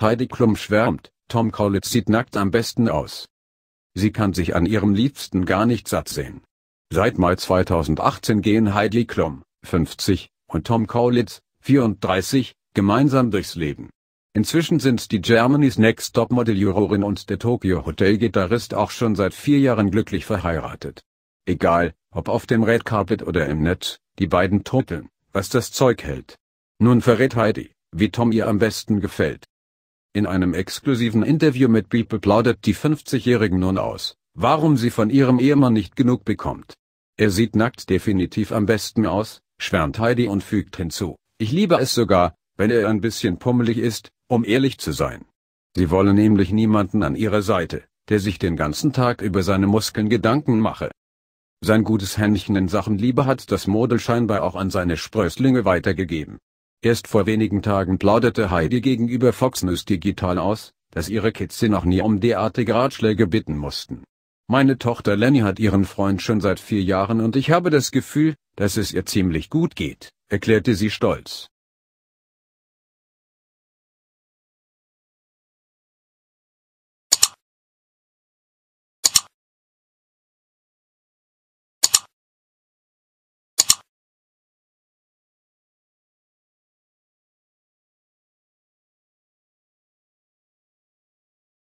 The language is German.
Heidi Klum schwärmt, Tom Collins sieht nackt am besten aus. Sie kann sich an ihrem Liebsten gar nicht satt sehen. Seit Mai 2018 gehen Heidi Klum, 50, und Tom Kaulitz, 34, gemeinsam durchs Leben. Inzwischen sind die Germany's Next Top Model Jurorin und der Tokyo Hotel Gitarrist auch schon seit vier Jahren glücklich verheiratet. Egal, ob auf dem Red Carpet oder im Netz, die beiden toteln, was das Zeug hält. Nun verrät Heidi, wie Tom ihr am besten gefällt. In einem exklusiven Interview mit People plaudert die 50-Jährige nun aus, warum sie von ihrem Ehemann nicht genug bekommt. Er sieht nackt definitiv am besten aus, schwärmt Heidi und fügt hinzu, ich liebe es sogar, wenn er ein bisschen pummelig ist, um ehrlich zu sein. Sie wolle nämlich niemanden an ihrer Seite, der sich den ganzen Tag über seine Muskeln Gedanken mache. Sein gutes Händchen in Sachen Liebe hat das Model scheinbar auch an seine Sprösslinge weitergegeben. Erst vor wenigen Tagen plauderte Heidi gegenüber Fox News Digital aus, dass ihre Kids sie noch nie um derartige Ratschläge bitten mussten. Meine Tochter Lenny hat ihren Freund schon seit vier Jahren und ich habe das Gefühl, dass es ihr ziemlich gut geht, erklärte sie stolz.